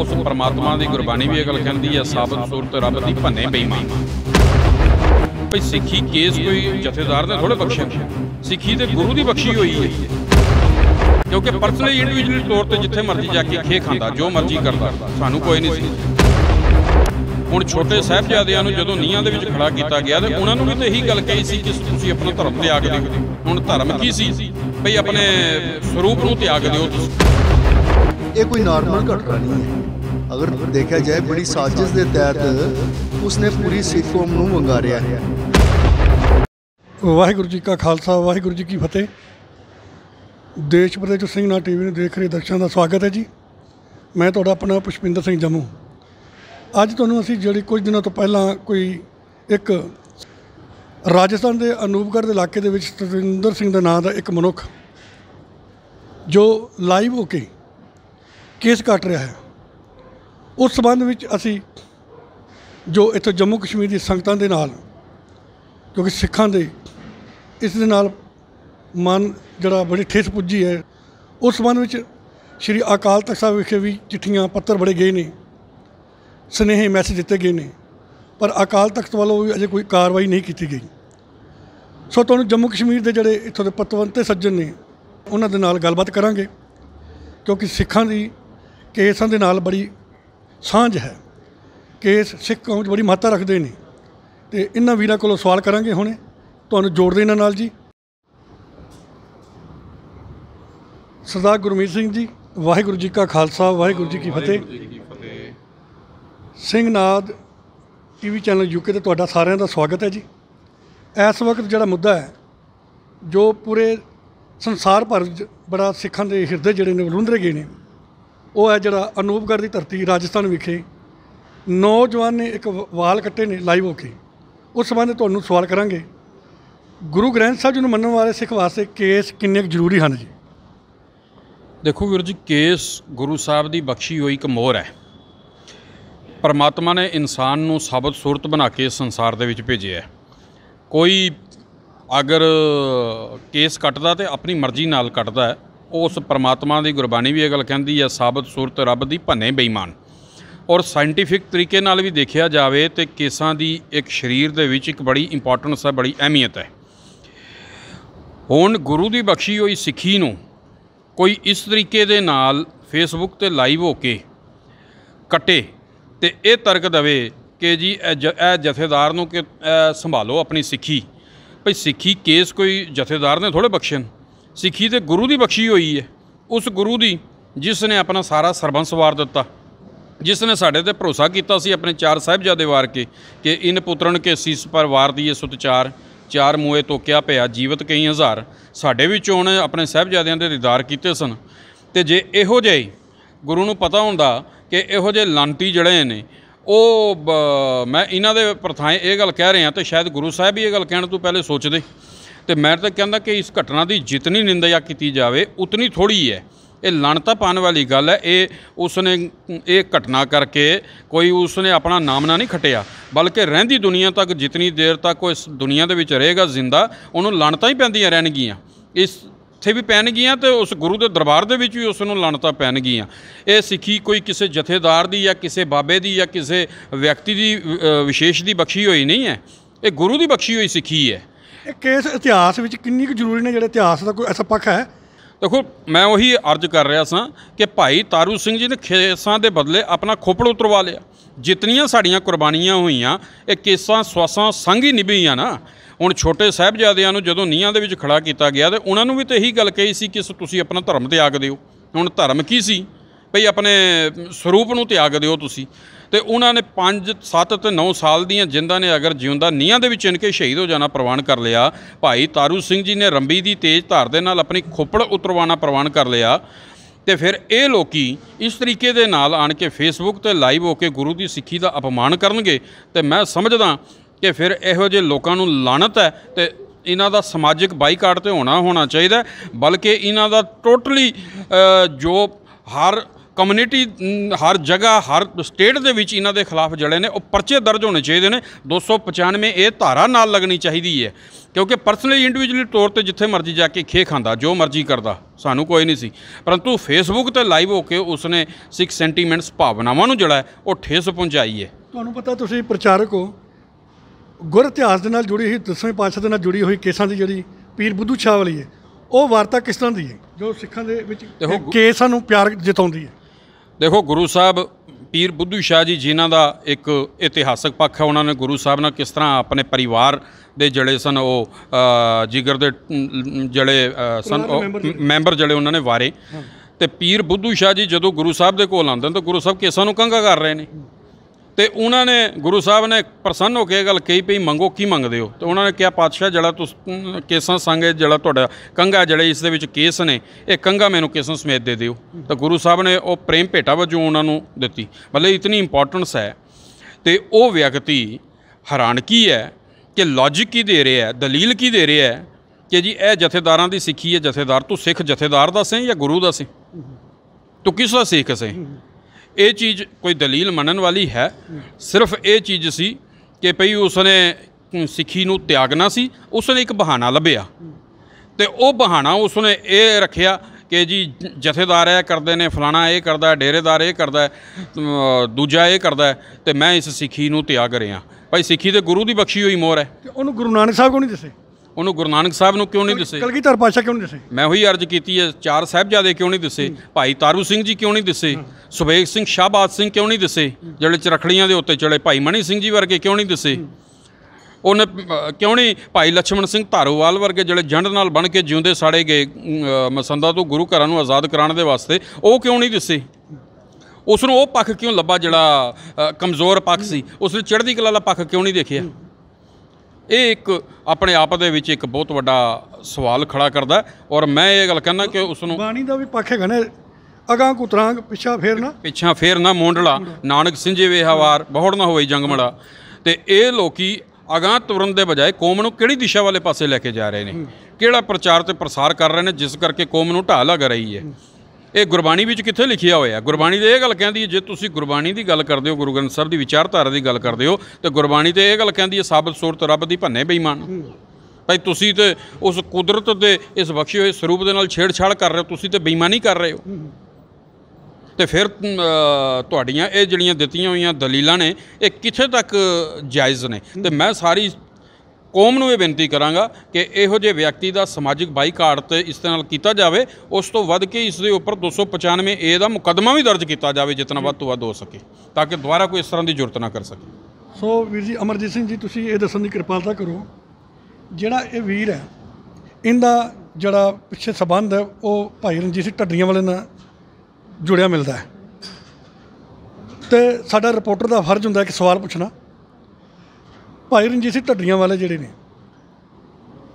ਉਸ ਪਰਮਾਤਮਾ ਦੀ ਗੁਰਬਾਣੀ ਵੀ ਇਹ ਗੱਲ ਕਹਿੰਦੀ ਹੈ ਸਾਬਤ ਸੂਰਤ ਰੱਬ ਦੀ ਭੰਨੇ ਬੇਈਮਾਨ ਭਈ ਸਿੱਖੀ ਕੇਸ ਕੋਈ ਜਥੇਦਾਰ ਨੇ ਥੋੜੇ ਬਖਸ਼ੇ ਸਿੱਖੀ ਤੇ ਗੁਰੂ ਦੀ ਬਖਸ਼ੀ ਹੋਈ ਹੈ ਕਿਉਂਕਿ ਪਰਸਨਲੀ ਇੰਡੀਵਿਜੂਅਲ ਤੌਰ ਤੇ ਜਿੱਥੇ ਮਰਜ਼ੀ ਜਾ ਕੇ ਖੇ ਖਾਂਦਾ ਜੋ ਮਰਜ਼ੀ ਕਰਦਾ ਸਾਨੂੰ ਕੋਈ ਨਹੀਂ ਸੀ ਹੁਣ ਛੋਟੇ ਸਹਿਬਜ਼ਾਦਿਆਂ ਨੂੰ ਜਦੋਂ ਨੀਹਾਂ ਦੇ ਵਿੱਚ ਖੜਾ ਕੀਤਾ ਗਿਆ ਤੇ ਉਹਨਾਂ ਨੂੰ ਵੀ ਤੇ ਇਹੀ ਗੱਲ ਕਹੀ ਸੀ ਕਿ ਤੁਸੀਂ ਆਪਣਾ ਧਰਮ ਤਿਆਗ ਦਿਓ ਹੁਣ ਧਰਮ ਕੀ ਸੀ ਭਈ ਆਪਣੇ ਸਰੂਪ ਨੂੰ ਤਿਆਗ ਦਿਓ ਤੁਸੀਂ ਇਹ ਕੋਈ ਨਾਰਮਲ ਘਟਨਾ ਨਹੀਂ ਹੈ ਅਗਰ ਦੇਖਿਆ ਜਾਏ ਬੜੀ ਸਾਜ਼ਿਸ਼ ਦੇ ਤਹਿਤ ਉਸਨੇ ਪੂਰੀ ਸਿੱਖ ਕੌਮ ਨੂੰ ਵੰਗਾਰਿਆ ਹੈ ਵਾਹਿਗੁਰੂ ਜੀ ਕਾ ਖਾਲਸਾ ਵਾਹਿਗੁਰੂ ਜੀ ਕੀ ਫਤਿਹ ਦੇਸ਼ ਪ੍ਰਦੇਸ਼ ਸਿੰਘ ਨਾ ਟੀਵੀ ਨੂੰ ਦੇਖ ਰਹੇ ਦਰਸ਼ਕਾਂ ਦਾ ਸਵਾਗਤ ਹੈ ਜੀ ਮੈਂ ਤੁਹਾਡਾ ਆਪਣਾ ਪੁਸ਼ਪਿੰਦਰ ਸਿੰਘ ਜੰਮੂ ਅੱਜ ਤੁਹਾਨੂੰ ਅਸੀਂ ਜਿਹੜੀ ਕੁਝ ਦਿਨਾਂ ਤੋਂ ਪਹਿਲਾਂ ਕੋਈ ਇੱਕ ਰਾਜਸਥਾਨ ਦੇ ਅਨੂਪਗੜ੍ਹ ਦੇ ਇਲਾਕੇ ਦੇ ਵਿੱਚ ਸਤਿੰਦਰ ਸਿੰਘ ਦੇ ਨਾਮ ਦਾ ਇੱਕ ਮਨੁੱਖ ਜੋ ਲਾਈਵ ਹੋ ਕੇ ਕੇਸ ਕੱਟ ਰਿਹਾ ਹੈ ਉਸ ਸਬੰਧ ਵਿੱਚ ਅਸੀਂ ਜੋ ਇੱਥੇ ਜੰਮੂ ਕਸ਼ਮੀਰ ਦੀ ਸੰਗਤਾਂ ਦੇ ਨਾਲ ਕਿਉਂਕਿ ਸਿੱਖਾਂ ਦੇ ਇਸ ਦੇ ਨਾਲ ਮਨ ਜਿਹੜਾ ਬੜੀ ਠੇਸ ਪੁੱਜੀ ਹੈ ਉਸ ਸਬੰਧ ਵਿੱਚ ਸ਼੍ਰੀ ਅਕਾਲ ਤਖਤ ਸਾਹਿਬ ਵਿਖੇ ਵੀ ਚਿੱਠੀਆਂ ਪੱਤਰ ਬੜੇ ਗਏ ਨੇ ਸਨੇਹੇ ਮੈਸੇਜ ਦਿੱਤੇ ਗਏ ਨੇ ਪਰ ਅਕਾਲ ਤਖਤ ਵੱਲੋਂ ਵੀ ਅਜੇ ਕੋਈ ਕਾਰਵਾਈ ਨਹੀਂ ਕੀਤੀ ਗਈ ਸੋ ਤੁਹਾਨੂੰ ਜੰਮੂ ਕਸ਼ਮੀਰ ਦੇ ਜਿਹੜੇ ਇੱਥੋਂ ਦੇ ਪਤਵੰਤੇ ਸੱਜਣ ਨੇ ਉਹਨਾਂ ਦੇ ਨਾਲ ਗੱਲਬਾਤ ਕਰਾਂਗੇ ਕਿਉਂਕਿ ਸਿੱਖਾਂ ਦੀ ਕੇਸਾਂ ਦੇ ਨਾਲ ਬੜੀ ਸਾਂਝ ਹੈ ਕਿ ਸਿੱਖ ਕੌਮ 'ਚ ਬੜੀ ਮਹੱਤਤਾ ਰੱਖਦੇ ਨੇ ਤੇ ਇਹਨਾਂ ਵੀਰਾਂ ਕੋਲੋਂ ਸਵਾਲ ਕਰਾਂਗੇ ਹੁਣੇ ਤੁਹਾਨੂੰ ਜੋੜਦੇ ਇਹਨਾਂ ਨਾਲ ਜੀ ਸਰਦਾਰ ਗੁਰਮੀਤ ਸਿੰਘ ਜੀ ਵਾਹਿਗੁਰੂ ਜੀ ਕਾ ਖਾਲਸਾ ਵਾਹਿਗੁਰੂ ਜੀ ਕੀ ਫਤਿਹ ਸਿੰਘਨਾਦ ਟੀਵੀ ਚੈਨਲ ਯੂਕੇ ਤੇ ਤੁਹਾਡਾ ਸਾਰਿਆਂ ਦਾ ਸਵਾਗਤ ਹੈ ਜੀ ਇਸ ਵਕਤ ਜਿਹੜਾ ਮੁੱਦਾ ਹੈ ਜੋ ਪੂਰੇ ਸੰਸਾਰ ਭਰ ਬੜਾ ਸਿੱਖਾਂ ਦੇ ਹਿਰਦੇ ਜਿਹੜੇ ਨੇ ਵਲੂੰਦਰੇ ਗਏ ਨੇ ਉਹ ਹੈ ਜਿਹੜਾ ਅਨੂਪਗੜ੍ਹ ਦੀ ਧਰਤੀ ਰਾਜਸਥਾਨ ਵਿਖੇ ਨੌਜਵਾਨ ਨੇ ਇੱਕ ਵਾਲ ਕੱਟੇ ਨੇ ਲਾਈਵ ਹੋ ਕੇ ਉਸ ਸੰਬੰਧ ਤੁਹਾਨੂੰ ਸਵਾਲ ਕਰਾਂਗੇ ਗੁਰੂ ਗ੍ਰੰਥ ਸਾਹਿਬ ਜੀ ਨੂੰ ਮੰਨਣ ਵਾਲੇ ਸਿੱਖ ਵਾਸਤੇ ਕੇਸ ਕਿੰਨੇ ਜ਼ਰੂਰੀ ਹਨ ਜੀ ਦੇਖੋ ਵੀਰ ਜੀ ਕੇਸ ਗੁਰੂ ਸਾਹਿਬ ਦੀ ਬਖਸ਼ੀ ਹੋਈ ਇੱਕ ਮੋਹਰ ਹੈ ਪਰਮਾਤਮਾ ਨੇ ਇਨਸਾਨ ਨੂੰ ਸਬਦ ਸੂਰਤ ਬਣਾ ਕੇ ਸੰਸਾਰ ਦੇ ਵਿੱਚ ਭੇਜਿਆ ਹੈ ਕੋਈ ਅਗਰ ਕੇਸ ਕੱਟਦਾ ਤੇ ਆਪਣੀ ਮਰਜ਼ੀ ਨਾਲ ਕੱਟਦਾ ਹੈ ਉਸ ਪਰਮਾਤਮਾ ਦੀ ਗੁਰਬਾਣੀ ਵੀ ਇਹ ਗੱਲ ਕਹਿੰਦੀ ਆ ਸਾਬਤ ਸੂਰਤ ਰੱਬ ਦੀ ਭੰਨੇ ਬੇਈਮਾਨ ਔਰ ਸਾਇੰਟੀਫਿਕ ਤਰੀਕੇ ਨਾਲ ਵੀ ਦੇਖਿਆ ਜਾਵੇ ਤੇ ਕੇਸਾਂ ਦੀ ਇੱਕ ਸਰੀਰ ਦੇ ਵਿੱਚ ਇੱਕ ਬੜੀ ਇੰਪੋਰਟੈਂਸ ਹੈ ਬੜੀ ਅਹਿਮੀਅਤ ਹੈ ਹੁਣ ਗੁਰੂ ਦੀ ਬਖਸ਼ੀ ਹੋਈ ਸਿੱਖੀ ਨੂੰ ਕੋਈ ਇਸ ਤਰੀਕੇ ਦੇ ਨਾਲ ਫੇਸਬੁੱਕ ਤੇ ਲਾਈਵ ਹੋ ਕੇ ਕੱਟੇ ਤੇ ਇਹ ਤਰਕ ਦਵੇ ਕਿ ਜੀ ਇਹ ਜਥੇਦਾਰ ਨੂੰ ਕਿ ਸੰਭਾਲੋ ਆਪਣੀ ਸਿੱਖੀ ਭਈ ਸਿੱਖੀ ਕੇਸ ਕੋਈ ਜਥੇਦਾਰ ਨੇ ਥੋੜੇ ਬਖਸ਼ੇ ਸਿੱਖੀ ਤੇ ਗੁਰੂ ਦੀ ਬਖਸ਼ੀ ਹੋਈ ਹੈ ਉਸ ਗੁਰੂ ਦੀ ਜਿਸ ਨੇ ਆਪਣਾ ਸਾਰਾ ਸਰਬੰਸ ਵਾਰ ਦਿੱਤਾ ਜਿਸ ਨੇ ਸਾਡੇ ਤੇ ਭਰੋਸਾ ਕੀਤਾ ਸੀ ਆਪਣੇ ਚਾਰ ਸਾਹਿਬਜ਼ਾਦੇ ਵਾਰ ਕੇ ਕਿ ਇਨ ਪੁੱਤਰਨ ਕੇ ਸੀਸ ਪਰ ਵਾਰ ਦੀਏ ਸੁਤ ਚਾਰ ਚਾਰ ਮੂਏ ਤੋਕਿਆ ਪਿਆ ਜੀਵਤ ਕਈ ਹਜ਼ਾਰ ਸਾਡੇ ਵਿੱਚੋਂ ਉਹਨੇ ਆਪਣੇ ਸਾਹਿਬਜ਼ਾਦਿਆਂ ਦੇ ਦੀਦਾਰ ਕੀਤੇ ਸਨ ਤੇ ਜੇ ਇਹੋ ਜਿਹੇ ਗੁਰੂ ਨੂੰ ਪਤਾ ਹੁੰਦਾ ਕਿ ਇਹੋ ਜਿਹੇ ਲਾਂਤੀ ਜਿਹੜੇ ਨੇ ਉਹ ਮੈਂ ਇਹਨਾਂ ਦੇ ਪ੍ਰਥਾਏ ਇਹ ਗੱਲ ਕਹਿ ਰਿਹਾ ਤੇ ਸ਼ਾਇਦ ਗੁਰੂ ਸਾਹਿਬ ਵੀ ਇਹ ਗੱਲ ਕਹਿਣ ਤੋਂ ਪਹਿਲੇ ਸੋਚਦੇ ਤੇ ਮੈਂ ਤਾਂ ਕਹਿੰਦਾ ਕਿ ਇਸ ਘਟਨਾ ਦੀ ਜਿਤਨੀ ਨਿੰਦਿਆ ਕੀਤੀ ਜਾਵੇ ਉਤਨੀ ਥੋੜੀ ਹੈ ਇਹ ਲਣਤਾ ਪਾਣ ਵਾਲੀ ਗੱਲ ਹੈ ਇਹ ਉਸਨੇ ਇਹ ਘਟਨਾ ਕਰਕੇ ਕੋਈ ਉਸਨੇ ਆਪਣਾ ਨਾਮ ਨਾ ਨਹੀਂ ਖਟਿਆ ਬਲਕਿ ਰਹਿੰਦੀ ਦੁਨੀਆ ਤੱਕ ਜਿਤਨੀ ਦੇਰ ਤੱਕ ਉਹ ਇਸ ਦੁਨੀਆ ਦੇ ਵਿੱਚ ਰਹੇਗਾ ਜ਼ਿੰਦਾ ਉਹਨੂੰ ਲਣਤਾ ਹੀ ਪੈਂਦੀਆਂ ਰਹਿਣਗੀਆਂ ਇਸ ਇੱਥੇ ਵੀ ਪੈਣਗੀਆਂ ਤੇ ਉਸ ਗੁਰੂ ਦੇ ਦਰਬਾਰ ਦੇ ਵਿੱਚ ਵੀ ਉਸ ਨੂੰ ਲਾਣਤਾ ਪੈਣਗੀਆਂ ਇਹ ਸਿੱਖੀ ਕੋਈ ਕਿਸੇ ਜਥੇਦਾਰ ਦੀ ਜਾਂ ਕਿਸੇ ਬਾਬੇ ਦੀ ਜਾਂ ਕਿਸੇ ਵਿਅਕਤੀ ਦੀ ਵਿਸ਼ੇਸ਼ ਦੀ ਬਖਸ਼ੀ ਹੋਈ ਨਹੀਂ ਹੈ ਇਹ ਗੁਰੂ ਦੀ ਬਖਸ਼ੀ ਹੋਈ ਸਿੱਖੀ ਹੈ ਇਹ ਕੇਸ ਇਤਿਹਾਸ ਵਿੱਚ ਕਿੰਨੀ ਕੁ ਜ਼ਰੂਰੀ ਨੇ ਜਿਹੜਾ ਇਤਿਹਾਸ ਦਾ ਕੋਈ ਐਸਾ ਪੱਖ ਹੈ ਦੇਖੋ ਮੈਂ ਉਹੀ ਅਰਜ਼ ਕਰ ਰਿਹਾ ਸਾਂ ਕਿ ਭਾਈ ਤਾਰੂ ਸਿੰਘ ਜੀ ਨੇ ਖੇਸਾਂ ਦੇ ਬਦਲੇ ਆਪਣਾ ਖੋਪੜ ਉਤਰਵਾ ਲਿਆ ਜਿਤਨੀਆਂ ਸਾਡੀਆਂ ਕੁਰਬਾਨੀਆਂ ਹੋਈਆਂ ਇਹ ਕੇਸਾਂ ਸਵਾਸਾਂ ਸੰਗ ਹੀ ਨਿਭੀਆਂ ਨਾ ਹੁਣ ਛੋਟੇ ਸਹਿਬਜ਼ਾਦਿਆਂ ਨੂੰ ਜਦੋਂ ਨੀਹਾਂ ਦੇ ਵਿੱਚ ਖੜਾ ਕੀਤਾ ਗਿਆ ਤੇ ਉਹਨਾਂ ਨੂੰ ਵੀ ਤੇ ਇਹੀ ਗੱਲ ਕਹੀ ਸੀ ਕਿ ਤੁਸੀਂ ਆਪਣਾ ਧਰਮ ਤਿਆਗ ਦਿਓ ਹੁਣ ਧਰਮ ਕੀ ਸੀ ਭਈ ਆਪਣੇ ਸਰੂਪ ਨੂੰ ਤਿਆਗ ਦਿਓ ਤੁਸੀਂ ਤੇ ਉਹਨਾਂ ਨੇ 5 7 ਤੇ 9 ਸਾਲ ਦੀਆਂ ਜਿੰਦਾਂ ਨੇ ਅਗਰ ਜਿਉਂਦਾ ਨੀਆਂ ਦੇ ਵਿੱਚ ਇਨ ਕੇ ਸ਼ਹੀਦ ਹੋ ਜਾਣਾ ਪ੍ਰਵਾਨ ਕਰ ਲਿਆ ਭਾਈ ਤਾਰੂ ਸਿੰਘ ਜੀ ਨੇ ਰੰਬੀ ਦੀ ਤੇਜ਼ ਧਾਰ ਦੇ ਨਾਲ ਆਪਣੀ ਖੋਪੜ ਉਤਰਵਾਣਾ ਪ੍ਰਵਾਨ ਕਰ ਲਿਆ ਤੇ ਫਿਰ ਇਹ ਲੋਕੀ ਇਸ ਤਰੀਕੇ ਦੇ ਨਾਲ ਆਣ ਕੇ ਫੇਸਬੁੱਕ ਤੇ ਲਾਈਵ ਹੋ ਕੇ ਗੁਰੂ ਦੀ ਸਿੱਖੀ ਦਾ ਅਪਮਾਨ ਕਰਨਗੇ ਤੇ ਮੈਂ ਸਮਝਦਾ ਕਿ ਫਿਰ ਇਹੋ ਜਿਹੇ ਲੋਕਾਂ ਨੂੰ ਲਾਣਤ ਹੈ ਤੇ ਇਹਨਾਂ ਦਾ ਸਮਾਜਿਕ ਬਾਈਕਾਟ ਤੇ ਹੋਣਾ ਹੋਣਾ ਚਾਹੀਦਾ ਬਲਕਿ ਇਹਨਾਂ ਦਾ ਟੋਟਲੀ ਜੋ ਹਰ ਕਮਿਊਨਿਟੀ ਹਰ ਜਗ੍ਹਾ ਹਰ ਸਟੇਟ ਦੇ ਵਿੱਚ ਇਹਨਾਂ ਦੇ ਖਿਲਾਫ ਜੜੇ ਨੇ ਉਹ ਪਰਚੇ ਦਰਜ ਹੋਣੇ ਚਾਹੀਦੇ ਨੇ 295 ਇਹ ਧਾਰਾ ਨਾਲ ਲੱਗਣੀ ਚਾਹੀਦੀ ਹੈ ਕਿਉਂਕਿ ਪਰਸਨਲੀ ਇੰਡੀਵਿਜੂਅਲੀ ਤੌਰ ਤੇ ਜਿੱਥੇ ਮਰਜ਼ੀ ਜਾ ਕੇ ਖੇ ਖਾਂਦਾ ਜੋ ਮਰਜ਼ੀ ਕਰਦਾ ਸਾਨੂੰ ਕੋਈ ਨਹੀਂ ਸੀ ਪਰੰਤੂ ਫੇਸਬੁੱਕ ਤੇ ਲਾਈਵ ਹੋ ਕੇ ਉਸਨੇ ਸਿੱਖ ਸੈਂਟੀਮੈਂਟਸ ਭਾਵਨਾਵਾਂ ਨੂੰ ਜੜਾ ਉਹ ਠੇਸ ਪਹੁੰਚਾਈ ਹੈ ਤੁਹਾਨੂੰ ਪਤਾ ਤੁਸੀਂ ਪ੍ਰਚਾਰਕ ਹੋ ਗੁਰ ਇਤਿਹਾਸ ਦੇ ਨਾਲ ਜੁੜੀ ਹੋਈ ਦਸਵੇਂ ਪਾਤਸ਼ਾਹ ਦੇ ਨਾਲ ਜੁੜੀ ਹੋਈ ਕੇਸਾਂ ਦੀ ਜਿਹੜੀ ਪੀਰ ਬੁੱਧੂ ਸ਼ਾਹ ਵਾਲੀ ਹੈ ਉਹ ਵਾਰਤਾ ਕਿਸ ਤਰ੍ਹਾਂ ਦੀ ਹੈ ਜੋ ਸਿੱਖਾਂ ਦੇ ਵਿੱਚ ਕੇਸਾਂ ਨੂੰ ਪਿਆਰ ਜਿਤਾਉਂਦੀ ਹੈ ਦੇਖੋ ਗੁਰੂ ਸਾਹਿਬ ਪੀਰ ਬੁੱਧੂ ਸ਼ਾਹ ਜੀ ਜਿਨ੍ਹਾਂ ਦਾ ਇੱਕ ਇਤਿਹਾਸਕ ਪੱਖ ਹੈ ਉਹਨਾਂ ਨੇ ਗੁਰੂ ਸਾਹਿਬ ਨਾਲ ਕਿਸ ਤਰ੍ਹਾਂ ਆਪਣੇ ਪਰਿਵਾਰ ਦੇ ਜੜੇ ਸਨ ਉਹ ਜਿਗਰ ਦੇ ਜੜੇ ਸਨ ਮੈਂਬਰ ਜੜੇ ਉਹਨਾਂ ਨੇ ਵਾਰੇ ਤੇ ਪੀਰ ਬੁੱਧੂ ਸ਼ਾਹ ਜੀ ਜਦੋਂ ਗੁਰੂ ਸਾਹਿਬ ਦੇ ਕੋਲ ਆਉਂਦੇ ਨੇ ਤਾਂ ਗੁਰੂ ਸਾਹਿਬ ਕੇਸਾਂ ਨੂੰ ਕੰਗਾ ਕਰ ਰਹੇ ਨੇ ਤੇ ਉਹਨਾਂ ਨੇ ਗੁਰੂ ਸਾਹਿਬ ਨੇ ਪ੍ਰਸੰਨ ਹੋ ਕੇ ਇਹ ਗੱਲ ਕਹੀ ਪਈ ਮੰਗੋ ਕੀ ਮੰਗਦੇ ਹੋ ਤੇ ਉਹਨਾਂ ਨੇ ਕਿਹਾ ਪਾਤਸ਼ਾਹ ਜਿਹੜਾ ਤੁਸ ਕੇਸਾਂ ਸੰਗ ਜਿਹੜਾ ਤੁਹਾਡਾ ਕੰਗਾ ਜਿਹੜਾ ਇਸ ਦੇ ਵਿੱਚ ਕੇਸ ਨੇ ਇਹ ਕੰਗਾ ਮੈਨੂੰ ਕਿਸਨ ਸਮੇਤ ਦੇ ਦਿਓ ਤਾਂ ਗੁਰੂ ਸਾਹਿਬ ਨੇ ਉਹ ਪ੍ਰੇਮ ਭੇਟਾ ਵਜੋਂ ਉਹਨਾਂ ਨੂੰ ਦਿੱਤੀ ਮਤਲਬ ਇਤਨੀ ਇੰਪੋਰਟੈਂਸ ਹੈ ਤੇ ਉਹ ਵਿਅਕਤੀ ਕੀ ਹੈ ਕਿ ਲੌਜੀਕ ਕੀ ਦੇ ਰਿਹਾ ਹੈ ਦਲੀਲ ਕੀ ਦੇ ਰਿਹਾ ਹੈ ਕਿ ਜੀ ਇਹ ਜਥੇਦਾਰਾਂ ਦੀ ਸਿੱਖੀ ਹੈ ਜਥੇਦਾਰ ਤੂੰ ਸਿੱਖ ਜਥੇਦਾਰ ਦਾ ਸੇ ਜਾਂ ਗੁਰੂ ਦਾ ਸੇ ਤੂੰ ਕਿਸ ਦਾ ਸਿੱਖ ਸੇ ਇਹ ਚੀਜ਼ ਕੋਈ ਦਲੀਲ ਮੰਨਣ ਵਾਲੀ ਹੈ ਸਿਰਫ ਇਹ ਚੀਜ਼ ਸੀ ਕਿ ਭਈ ਉਸਨੇ ਸਿੱਖੀ ਨੂੰ ਤਿਆਗਣਾ ਸੀ ਉਸਨੇ ਇੱਕ ਬਹਾਨਾ ਲੱਭਿਆ ਤੇ ਉਹ ਬਹਾਨਾ ਉਸਨੇ ਇਹ ਰੱਖਿਆ ਕਿ ਜੀ ਜਥੇਦਾਰ ਇਹ ਕਰਦੇ ਨੇ ਫਲਾਣਾ ਇਹ ਕਰਦਾ ਡੇਰੇਦਾਰ ਇਹ ਕਰਦਾ ਦੂਜਾ ਇਹ ਕਰਦਾ ਤੇ ਮੈਂ ਇਸ ਸਿੱਖੀ ਨੂੰ ਤਿਆਗ ਰਿਹਾ ਭਾਈ ਸਿੱਖੀ ਤੇ ਗੁਰੂ ਦੀ ਬਖਸ਼ੀ ਹੋਈ ਮੋਹਰ ਹੈ ਤੇ ਉਹਨੂੰ ਗੁਰੂ ਨਾਨਕ ਸਾਹਿਬ ਕੋ ਨਹੀਂ ਦੱਸੇ ਉਹਨੂੰ ਗੁਰੂ ਨਾਨਕ ਸਾਹਿਬ ਨੂੰ ਕਿਉਂ ਨਹੀਂ ਦਿਸੇ ਕਲਗੀਧਰ ਪਾਸ਼ਾ ਕਿਉਂ ਨਹੀਂ ਦਿਸੇ ਮੈਂ ਉਹੀ ਅਰਜ਼ ਕੀਤੀ ਹੈ ਚਾਰ ਸਾਹਿਬਜ਼ਾਦੇ ਕਿਉਂ ਨਹੀਂ ਦਿਸੇ ਭਾਈ ਤਾਰੂ ਸਿੰਘ ਜੀ ਕਿਉਂ ਨਹੀਂ ਦਿਸੇ ਸੁਬੇਗ ਸਿੰਘ ਸ਼ਾਬਾਦ ਸਿੰਘ ਕਿਉਂ ਨਹੀਂ ਦਿਸੇ ਜਿਹੜੇ ਚਰਖੜੀਆਂ ਦੇ ਉੱਤੇ ਚੜੇ ਭਾਈ ਮਣੀ ਸਿੰਘ ਜੀ ਵਰਗੇ ਕਿਉਂ ਨਹੀਂ ਦਿਸੇ ਉਹਨੇ ਕਿਉਂ ਨਹੀਂ ਭਾਈ ਲక్ష్మణ ਸਿੰਘ ਧਾਰੋਵਾਲ ਵਰਗੇ ਜਿਹੜੇ ਜੰਡ ਨਾਲ ਬਣ ਕੇ ਜਿਉਂਦੇ ਸਾੜੇ ਗਏ ਮਸੰਦਾ ਤੋਂ ਗੁਰੂ ਘਰਾਂ ਨੂੰ ਆਜ਼ਾਦ ਕਰਾਉਣ ਦੇ ਵਾਸਤੇ ਉਹ ਕਿਉਂ ਨਹੀਂ ਦਿਸੇ ਉਸ ਨੂੰ ਉਹ ਪੱਖ ਕਿਉਂ ਲੱਭਾ ਜਿਹੜਾ ਕਮਜ਼ੋਰ ਪੱਖ ਸੀ ਉਸ ਨੇ ਚੜ੍ਹਦੀ ਕਲਾ ਦਾ ਪੱਖ ਕਿਉਂ ਨਹੀਂ ਦੇਖਿਆ ਇਹ ਇੱਕ ਆਪਣੇ ਆਪ ਦੇ ਵਿੱਚ ਇੱਕ ਬਹੁਤ ਵੱਡਾ ਸਵਾਲ ਖੜਾ ਕਰਦਾ ਔਰ ਮੈਂ ਇਹ ਗੱਲ ਕਹਿੰਦਾ ਕਿ ਉਸ ਨੂੰ ਬਾਣੀ ਦਾ ਵੀ ਪੱਖ ਹੈਗਾ ਨਾ ਅਗਾਂ ਕੁਤਰਾਂਗ ਪਿੱਛਾ ਫੇਰ ਨਾ ਪਿੱਛਾ ਫੇਰ ਨਾ ਮੋਂਡਲਾ ਨਾਨਕ ਸਿੰਘੇ ਵੇਹਾ ਵਾਰ ਬਹੁੜ ਨਾ ਹੋਈ ਜੰਗਮੜਾ ਤੇ ਇਹ ਲੋਕੀ ਅਗਾਹ ਤੁਰਨ ਦੇ ਬਜਾਏ ਕੌਮ ਨੂੰ ਕਿਹੜੀ ਦਿਸ਼ਾ ਵਾਲੇ ਪਾਸੇ ਲੈ ਕੇ ਜਾ ਰਹੇ ਨੇ ਕਿਹੜਾ ਪ੍ਰਚਾਰ ਤੇ ਪ੍ਰਸਾਰ ਕਰ ਰਹੇ ਨੇ ਜਿਸ ਕਰਕੇ ਕੌਮ ਨੂੰ ਢਾਹ ਲੱਗ ਰਹੀ ਹੈ ਇਹ ਗੁਰਬਾਣੀ ਵਿੱਚ ਕਿੱਥੇ ਲਿਖਿਆ ਹੋਇਆ ਗੁਰਬਾਣੀ ਤੇ ਇਹ ਗੱਲ ਕਹਿੰਦੀ ਹੈ ਜੇ ਤੁਸੀਂ ਗੁਰਬਾਣੀ ਦੀ ਗੱਲ ਕਰਦੇ ਹੋ ਗੁਰੂ ਗ੍ਰੰਥ ਸਾਹਿਬ ਦੀ ਵਿਚਾਰਧਾਰਾ ਦੀ ਗੱਲ ਕਰਦੇ ਹੋ ਤੇ ਗੁਰਬਾਣੀ ਤੇ ਇਹ ਗੱਲ ਕਹਿੰਦੀ ਹੈ ਸਾਬਤ ਸੂਰਤ ਰੱਬ ਦੀ ਭੰਨੇ ਬੇਈਮਾਨ ਭਾਈ ਤੁਸੀਂ ਤੇ ਉਸ ਕੁਦਰਤ ਦੇ ਇਸ ਬਖਸ਼ੇ ਹੋਏ ਸਰੂਪ ਦੇ ਨਾਲ ਛੇੜਛਾੜ ਕਰ ਰਹੇ ਹੋ ਤੁਸੀਂ ਤੇ ਬੇਈਮਾਨੀ ਕਰ ਰਹੇ ਹੋ ਤੇ ਫਿਰ ਤੁਹਾਡੀਆਂ ਇਹ ਜਿਹੜੀਆਂ ਦਿੱਤੀਆਂ ਹੋਈਆਂ ਦਲੀਲਾਂ ਨੇ ਇਹ ਕਿੱਥੇ ਤੱਕ ਜਾਇਜ਼ ਨੇ ਤੇ ਮੈਂ ਸਾਰੀ ਕੌਮ ਨੂੰ ਇਹ ਬੇਨਤੀ ਕਰਾਂਗਾ ਕਿ ਇਹੋ ਜਿਹੇ ਵਿਅਕਤੀ ਦਾ ਸਮਾਜਿਕ ਬਾਈਕਾਟ ਤੇ ਇਸ ਤਰ੍ਹਾਂ ਨਾਲ ਕੀਤਾ ਜਾਵੇ ਉਸ ਤੋਂ ਵੱਧ ਕੇ ਇਸ ਦੇ ਉੱਪਰ 295 ਏ ਦਾ ਮੁਕਦਮਾ ਵੀ ਦਰਜ ਕੀਤਾ ਜਾਵੇ ਜਿੰਨਾ ਵੱਧ ਤੋਂ ਵੱਧ ਹੋ ਸਕੇ ਤਾਂ ਕਿ ਦੁਬਾਰਾ ਕੋਈ ਇਸ ਤਰ੍ਹਾਂ ਦੀ ਜੁਰਤ ਨਾ ਕਰ ਸਕੇ ਸੋ ਵੀਰ ਜੀ ਅਮਰਜੀਤ ਸਿੰਘ ਜੀ ਤੁਸੀਂ ਇਹ ਦੱਸਣ ਦੀ ਕਿਰਪਾਲਤਾ ਕਰੋ ਜਿਹੜਾ ਇਹ ਵੀਰ ਹੈ ਇਹਦਾ ਜਿਹੜਾ ਪਿੱਛੇ ਸਬੰਧ ਹੈ ਉਹ ਭਾਈ ਰਣਜੀਤ ਸਿੰਘ ਢੱਡੀਆਂ ਵਾਲੇ ਨਾਲ ਜੁੜਿਆ ਮਿਲਦਾ ਹੈ ਤੇ ਸਾਡਾ ਰਿਪੋਰਟਰ ਦਾ ਫਰਜ਼ ਹੁੰਦਾ ਕਿ ਸਵਾਲ ਪੁੱਛਣਾ ਭਾਈ ਰਣਜੀਤ ਸਿੰਘ ਢੱਡੀਆਂ ਵਾਲੇ ਜਿਹੜੇ ਨੇ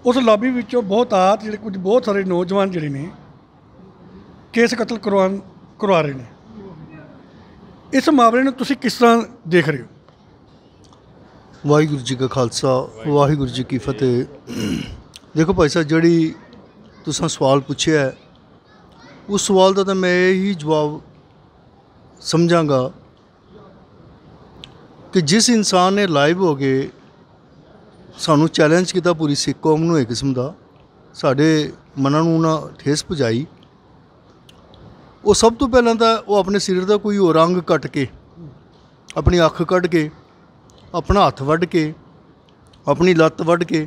ਉਸ ਲੌਬੀ ਵਿੱਚੋਂ ਬਹੁਤ ਆਤ ਜਿਹੜੇ ਕੁਝ ਬਹੁਤ ਸਾਰੇ ਨੌਜਵਾਨ ਜਿਹੜੇ ਨੇ ਕੇਸ ਕਤਲ ਕਰਵਾਉਣ ਕਰਵਾ ਰਹੇ ਨੇ ਇਸ ਮਾਮਲੇ ਨੂੰ ਤੁਸੀਂ ਕਿਸ ਤਰ੍ਹਾਂ ਦੇਖ ਰਹੇ ਹੋ ਵਾਹਿਗੁਰੂ ਜੀ ਕਾ ਖਾਲਸਾ ਵਾਹਿਗੁਰੂ ਜੀ ਕੀ ਫਤਿਹ ਦੇਖੋ ਭਾਈ ਸਾਹਿਬ ਜਿਹੜੀ ਤੁਸੀਂ ਸਵਾਲ ਪੁੱਛਿਆ ਹੈ ਉਸ ਸਵਾਲ ਦਾ ਤਾਂ ਮੈਂ ਇਹੀ ਜਵਾਬ ਸਮਝਾਂਗਾ ਕਿ ਜਿਸ ਇਨਸਾਨ ਨੇ ਲਾਈਵ ਹੋ ਕੇ ਸਾਨੂੰ ਚੈਲੰਜ ਕੀਤਾ ਪੂਰੀ ਸਿੱਖ ਕੌਮ ਨੂੰ ਇੱਕ ਕਿਸਮ ਦਾ ਸਾਡੇ ਮਨਾਂ ਨੂੰ ਨਾ ਠੇਸ ਪਹੁੰਚਾਈ ਉਹ ਸਭ ਤੋਂ ਪਹਿਲਾਂ ਤਾਂ ਉਹ ਆਪਣੇ ਸਿਰ ਦਾ ਕੋਈ ਹੋਰ ਰੰਗ ਕੱਟ ਕੇ ਆਪਣੀ ਅੱਖ ਕੱਢ ਕੇ ਆਪਣਾ ਹੱਥ ਵੱਢ ਕੇ ਆਪਣੀ ਲੱਤ ਵੱਢ ਕੇ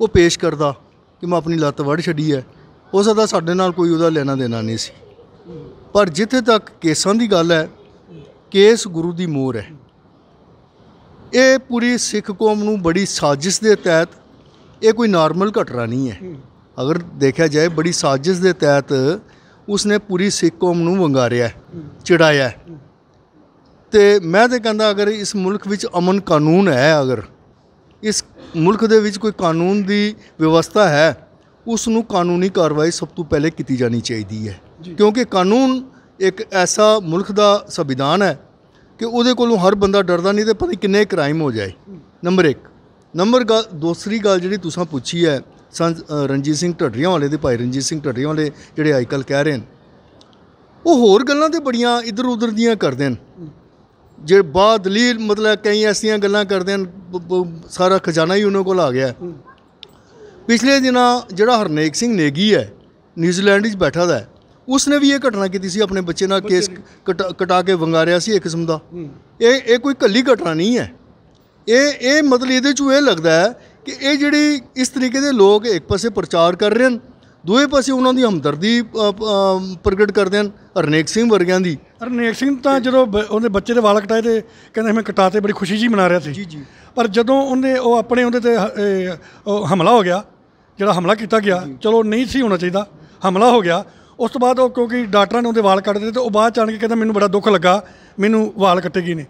ਉਹ ਪੇਸ਼ ਕਰਦਾ ਕਿ ਮੈਂ ਆਪਣੀ ਲੱਤ ਵੱਢ ਛੱਡੀ ਹੈ ਉਹ ਸਦਾ ਸਾਡੇ ਨਾਲ ਕੋਈ ਉਹਦਾ ਲੈਣਾ ਦੇਣਾ ਨਹੀਂ ਸੀ ਪਰ ਜਿੱਥੇ ਤੱਕ ਕੇਸਾਂ ਦੀ ਗੱਲ ਹੈ ਕੇਸ ਗੁਰੂ ਦੀ ਮੋਹਰ ਹੈ ਇਹ ਪੂਰੀ ਸਿੱਖ ਕੌਮ ਨੂੰ ਬੜੀ ਸਾਜ਼ਿਸ਼ ਦੇ ਤਹਿਤ ਇਹ ਕੋਈ ਨਾਰਮਲ ਘਟਨਾ ਨਹੀਂ ਹੈ ਅਗਰ ਦੇਖਿਆ ਜਾਏ ਬੜੀ ਸਾਜ਼ਿਸ਼ ਦੇ ਤਹਿਤ ਉਸਨੇ ਪੂਰੀ ਸਿੱਖ ਕੌਮ ਨੂੰ ਵੰਗਾਰਿਆ ਚਿੜਾਇਆ ਤੇ ਮੈਂ ਤੇ ਕਹਿੰਦਾ ਅਗਰ ਇਸ ਮੁਲਕ ਵਿੱਚ ਅਮਨ ਕਾਨੂੰਨ ਹੈ ਅਗਰ ਇਸ ਮੁਲਕ ਦੇ ਵਿੱਚ ਕੋਈ ਕਾਨੂੰਨ ਦੀ ਵਿਵਸਥਾ ਹੈ ਉਸ ਨੂੰ ਕਾਨੂੰਨੀ ਕਾਰਵਾਈ ਸਭ ਤੋਂ ਪਹਿਲੇ ਕੀਤੀ ਜਾਣੀ ਚਾਹੀਦੀ ਹੈ ਕਿਉਂਕਿ ਕਾਨੂੰਨ ਇੱਕ ਐਸਾ ਮੁਲਕ ਦਾ ਸੰਵਿਧਾਨ ਹੈ ਕਿ ਉਹਦੇ ਕੋਲੋਂ ਹਰ ਬੰਦਾ ਡਰਦਾ ਨਹੀਂ ਤੇ ਪਤਾ ਕਿੰਨੇ ਕ੍ਰਾਈਮ ਹੋ ਜਾਏ ਨੰਬਰ 1 ਨੰਬਰ ਗੱਲ ਦੂਸਰੀ ਗੱਲ ਜਿਹੜੀ ਤੁਸੀਂ ਪੁੱਛੀ ਹੈ ਰਣਜੀਤ ਸਿੰਘ ਢੱਡਰੀਆਂ ਵਾਲੇ ਦੇ ਭਾਈ ਰਣਜੀਤ ਸਿੰਘ ਢੱਡਰੀਆਂ ਵਾਲੇ ਜਿਹੜੇ ਅੱਜਕੱਲ ਕਹਿ ਰਹੇ ਨੇ ਉਹ ਹੋਰ ਗੱਲਾਂ ਤੇ ਬੜੀਆਂ ਇਧਰ ਉਧਰ ਦੀਆਂ ਕਰਦੇ ਨੇ ਜੇ ਦਲੀਲ ਮਤਲਬ ਕਈ ਐਸੀਆਂ ਗੱਲਾਂ ਕਰਦੇ ਨੇ ਸਾਰਾ ਖਜ਼ਾਨਾ ਹੀ ਉਹਨਾਂ ਕੋਲ ਆ ਗਿਆ ਪਿਛਲੇ ਦਿਨਾਂ ਜਿਹੜਾ ਹਰਨੇਕ ਸਿੰਘ ਨੇਗੀ ਹੈ ਨਿਊਜ਼ੀਲੈਂਡ ਵਿੱਚ ਬੈਠਾ ਦਾ ਹੈ ਉਸਨੇ ਵੀ ਇਹ ਘਟਨਾ ਕੀਤੀ ਸੀ ਆਪਣੇ ਬੱਚੇ ਨਾਲ ਕੇਸ ਕਟਾ ਕੇ ਵੰਗਾਰਿਆ ਸੀ ਇੱਕ ਕਿਸਮ ਦਾ ਇਹ ਇਹ ਕੋਈ ਕੱਲੀ ਘਟਨਾ ਨਹੀਂ ਹੈ ਇਹ ਇਹ ਮਤਲਬ ਇਹਦੇ ਚੋਂ ਇਹ ਲੱਗਦਾ ਹੈ ਕਿ ਇਹ ਜਿਹੜੀ ਇਸ ਤਰੀਕੇ ਦੇ ਲੋਕ ਇੱਕ ਪਾਸੇ ਪ੍ਰਚਾਰ ਕਰ ਰਹੇ ਹਨ ਦੂਏ ਪਾਸੇ ਉਹਨਾਂ ਦੀ ਹਮਦਰਦੀ ਪ੍ਰਗਟ ਕਰਦੇ ਹਨ ਹਰਨੇਕ ਸਿੰਘ ਵਰਗਿਆਂ ਦੀ ਹਰਨੇਕ ਸਿੰਘ ਤਾਂ ਜਦੋਂ ਉਹਦੇ ਬੱਚੇ ਦੇ ਵਾਲ ਕਟਾਏ ਤੇ ਕਹਿੰਦੇ ਮੈਂ ਕਟਾਤੇ ਬੜੀ ਖੁਸ਼ੀ ਜੀ ਮਨਾ ਰਿਹਾ ਸੀ ਜੀ ਜੀ ਪਰ ਜਦੋਂ ਉਹਨੇ ਉਹ ਆਪਣੇ ਉਹਦੇ ਤੇ ਹਮਲਾ ਹੋ ਗਿਆ ਜਿਹੜਾ ਹਮਲਾ ਕੀਤਾ ਗਿਆ ਚਲੋ ਨਹੀਂ ਸੀ ਹੋਣਾ ਚਾਹੀਦਾ ਹਮਲਾ ਹੋ ਗਿਆ ਉਸ ਤੋਂ ਬਾਅਦ ਉਹ ਕਿਉਂਕਿ ਡਾਕਟਰਾਂ ਨੇ ਉਹਦੇ ਵਾਲ ਕੱਟ ਦਿੱਤੇ ਤੇ ਉਹ ਬਾਅਦ ਚਾਣ ਕੇ ਕਹਿੰਦਾ ਮੈਨੂੰ ਬੜਾ ਦੁੱਖ ਲੱਗਾ ਮੈਨੂੰ ਵਾਲ ਕੱਟੇ ਗਏ ਨੇ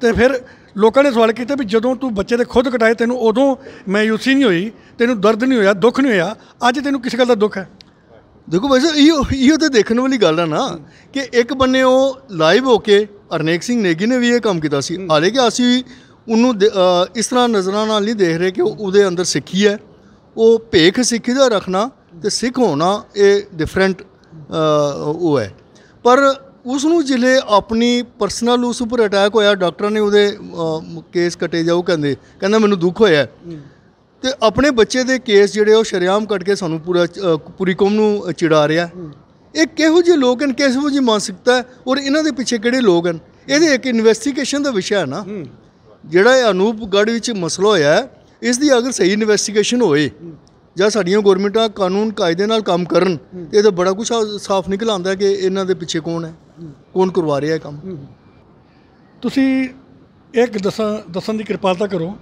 ਤੇ ਫਿਰ ਲੋਕਾਂ ਨੇ ਸਵਾਲ ਕੀਤਾ ਵੀ ਜਦੋਂ ਤੂੰ ਬੱਚੇ ਦੇ ਖੁਦ ਕਟਾਏ ਤੈਨੂੰ ਉਦੋਂ ਮਾਇੂਸੀ ਨਹੀਂ ਹੋਈ ਤੈਨੂੰ ਦਰਦ ਨਹੀਂ ਹੋਇਆ ਦੁੱਖ ਨਹੀਂ ਹੋਇਆ ਅੱਜ ਤੈਨੂੰ ਕਿਸੇ ਗੱਲ ਦਾ ਦੁੱਖ ਹੈ ਦੇਖੋ ਭਾਈ ਸਾਹਿਬ ਇਹ ਇਹ ਤਾਂ ਦੇਖਣ ਵਾਲੀ ਗੱਲ ਹੈ ਨਾ ਕਿ ਇੱਕ ਬੰਨੇ ਉਹ ਲਾਈਵ ਹੋ ਕੇ ਅਰਨੇਕ ਸਿੰਘ ਨੇਗੀ ਨੇ ਵੀ ਇਹ ਕੰਮ ਕੀਤਾ ਸੀ ਹਾਲੇ ਕਿ ਅਸੀਂ ਉਹਨੂੰ ਇਸ ਤਰ੍ਹਾਂ ਨਜ਼ਰਾਂ ਨਾਲ ਨਹੀਂ ਦੇਖ ਰਹੇ ਕਿ ਉਹਦੇ ਅੰਦਰ ਸਿੱਖੀ ਹੈ ਉਹ ਭੇਖ ਸਿੱਖੀ ਦਾ ਰੱਖਣਾ ਤੇ ਸਿੱਖ ਹੋਣਾ ਇਹ ਡਿਫਰੈਂਟ ਉਹ ਹੈ ਪਰ ਉਸ ਨੂੰ ਜਿਲੇ ਆਪਣੀ ਪਰਸਨਲ ਉਸ ਉੱਪਰ ਅਟੈਕ ਹੋਇਆ ਡਾਕਟਰ ਨੇ ਉਹਦੇ ਕੇਸ ਕਟੇ ਜਾਉ ਕਹਿੰਦੇ ਕਹਿੰਦਾ ਮੈਨੂੰ ਦੁੱਖ ਹੋਇਆ ਤੇ ਆਪਣੇ ਬੱਚੇ ਦੇ ਕੇਸ ਜਿਹੜੇ ਉਹ ਸ਼ਰਿਆਮ ਕੱਟ ਕੇ ਸਾਨੂੰ ਪੂਰਾ ਪੂਰੀ ਕੌਮ ਨੂੰ ਚਿੜਾ ਰਿਹਾ ਇਹ ਕਿਹੋ ਜਿਹੇ ਲੋਕ ਹਨ ਕਿਹੋ ਜਿਹੀ ਮਾਨਸਿਕਤਾ ਔਰ ਇਹਨਾਂ ਦੇ ਪਿੱਛੇ ਕਿਹੜੇ ਲੋਕ ਹਨ ਇਹਦੇ ਇੱਕ ਇਨਵੈਸਟੀਗੇਸ਼ਨ ਦਾ ਵਿਸ਼ਾ ਹੈ ਨਾ ਜਿਹੜਾ ਇਹ ਗੜ ਵਿੱਚ ਮਸਲਾ ਹੋਇਆ ਇਸ ਦੀ ਅਗਰ ਸਹੀ ਇਨਵੈਸਟੀਗੇਸ਼ਨ ਹੋਏ ਜਾਂ ਸਾਡੀਆਂ ਗਵਰਨਮੈਂਟਾਂ ਕਾਨੂੰਨ ਕਾਇਦੇ ਨਾਲ ਕੰਮ ਕਰਨ ਤੇ ਇਹਦਾ ਬੜਾ ਕੁਝ ਸਾਫ਼ ਨਿਕਲ ਆਉਂਦਾ ਕਿ ਇਹਨਾਂ ਦੇ ਪਿੱਛੇ ਕੌਣ ਹੈ ਕੌਣ ਕਰਵਾ ਰਿਹਾ ਹੈ ਕੰਮ ਤੁਸੀਂ ਇੱਕ ਦੱਸਾਂ ਦੱਸਣ ਦੀ ਕਿਰਪਾਲਤਾ ਕਰੋ